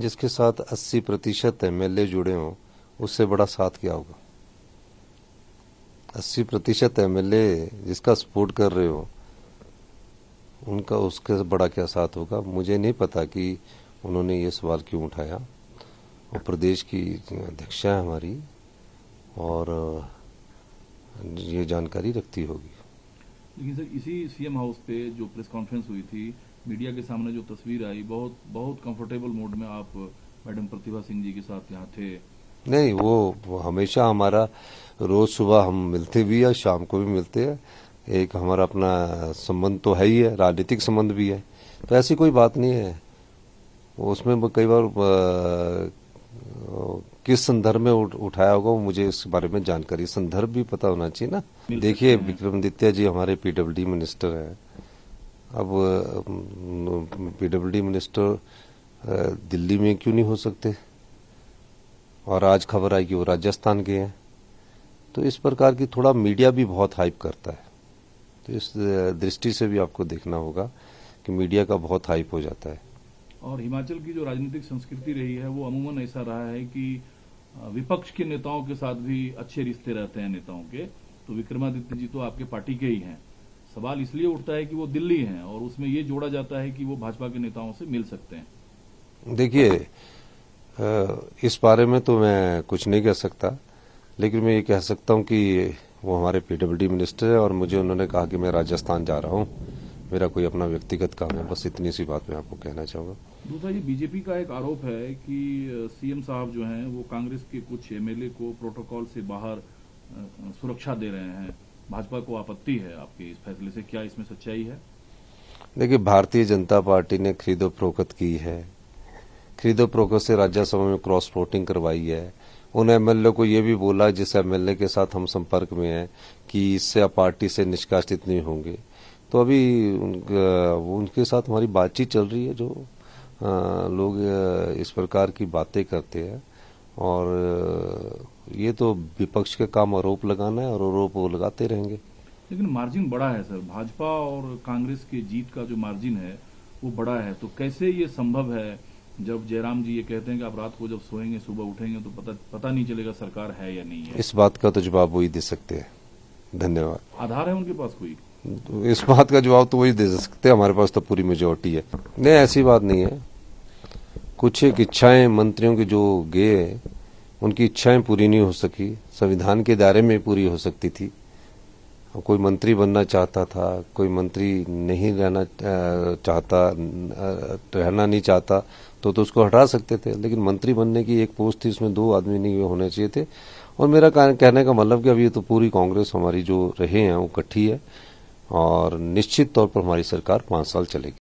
जिसके साथ 80 प्रतिशत एम जुड़े हों उससे बड़ा साथ क्या होगा 80 प्रतिशत एम जिसका सपोर्ट कर रहे हो उनका उसके बड़ा क्या साथ होगा मुझे नहीं पता कि उन्होंने ये सवाल क्यों उठाया वो प्रदेश की अध्यक्षा है हमारी और ये जानकारी रखती होगी लेकिन सर इसी सीएम हाउस पे जो प्रेस कॉन्फ्रेंस हुई थी मीडिया के सामने जो तस्वीर आई बहुत बहुत कंफर्टेबल मोड में आप मैडम प्रतिभा सिंह जी के साथ यहाँ थे नहीं वो, वो हमेशा हमारा रोज सुबह हम मिलते भी है शाम को भी मिलते हैं एक हमारा अपना संबंध तो है ही है राजनीतिक संबंध भी है तो ऐसी कोई बात नहीं है उसमें कई बार किस संदर्भ में उठाया होगा वो मुझे इस बारे में जानकारी संदर्भ भी पता होना चाहिए ना देखिए विक्रमदित्य जी हमारे पीडब्ल्यूडी मिनिस्टर हैं अब पीडब्ल्यूडी मिनिस्टर दिल्ली में क्यों नहीं हो सकते और आज खबर आई कि वो राजस्थान के हैं तो इस प्रकार की थोड़ा मीडिया भी बहुत हाइप करता है तो इस दृष्टि से भी आपको देखना होगा कि मीडिया का बहुत हाइप हो जाता है और हिमाचल की जो राजनीतिक संस्कृति रही है वो अमूमन ऐसा रहा है कि विपक्ष के नेताओं के साथ भी अच्छे रिश्ते रहते हैं नेताओं के तो विक्रमादित्य जी तो आपके पार्टी के ही हैं सवाल इसलिए उठता है कि वो दिल्ली हैं और उसमें ये जोड़ा जाता है कि वो भाजपा के नेताओं से मिल सकते हैं देखिए इस बारे में तो मैं कुछ नहीं कह सकता लेकिन मैं ये कह सकता हूँ कि वो हमारे पीडब्ल्यूडी मिनिस्टर है और मुझे उन्होंने कहा कि मैं राजस्थान जा रहा हूँ मेरा कोई अपना व्यक्तिगत काम है बस इतनी सी बात मैं आपको कहना चाहूंगा दूसरा ये बीजेपी का एक आरोप है कि सीएम साहब जो हैं वो कांग्रेस के कुछ एमएलए को प्रोटोकॉल से बाहर सुरक्षा दे रहे हैं भाजपा को आपत्ति है आपके इस फैसले से क्या इसमें सच्चाई है देखिए भारतीय जनता पार्टी ने खरीदो प्रोकत की है खरीदो प्रोकत से राज्यसभा में क्रॉस वोटिंग करवाई है उन एमएलए को यह भी बोला जिस एमएलए के साथ हम संपर्क में हैं कि इससे आप पार्टी से निष्कासित नहीं होंगे तो अभी उनके साथ हमारी बातचीत चल रही है जो लोग इस प्रकार की बातें करते हैं और ये तो विपक्ष के काम आरोप लगाना है और आरोप वो लगाते रहेंगे लेकिन मार्जिन बड़ा है सर भाजपा और कांग्रेस की जीत का जो मार्जिन है वो बड़ा है तो कैसे ये संभव है जब जयराम जी ये कहते हैं कि आप रात को जब सोएंगे सुबह उठेंगे तो पता पता नहीं चलेगा सरकार है या नहीं है इस बात का तो जवाब वही दे सकते हैं धन्यवाद आधार है उनके पास कोई तो इस बात का जवाब तो वही दे सकते हैं हमारे पास तो पूरी मेजोरिटी है नहीं ऐसी बात नहीं है कुछ एक इच्छाएं मंत्रियों के जो गए उनकी इच्छाएं पूरी नहीं हो सकी संविधान के दायरे में पूरी हो सकती थी कोई मंत्री बनना चाहता था कोई मंत्री नहीं रहना चाहता रहना नहीं चाहता तो तो उसको हटा सकते थे लेकिन मंत्री बनने की एक पोस्ट थी उसमें दो आदमी नहीं होने चाहिए थे और मेरा कहने का मतलब कि अभी तो पूरी कांग्रेस हमारी जो रहे हैं वो इकट्ठी है और निश्चित तौर पर हमारी सरकार पांच साल चलेगी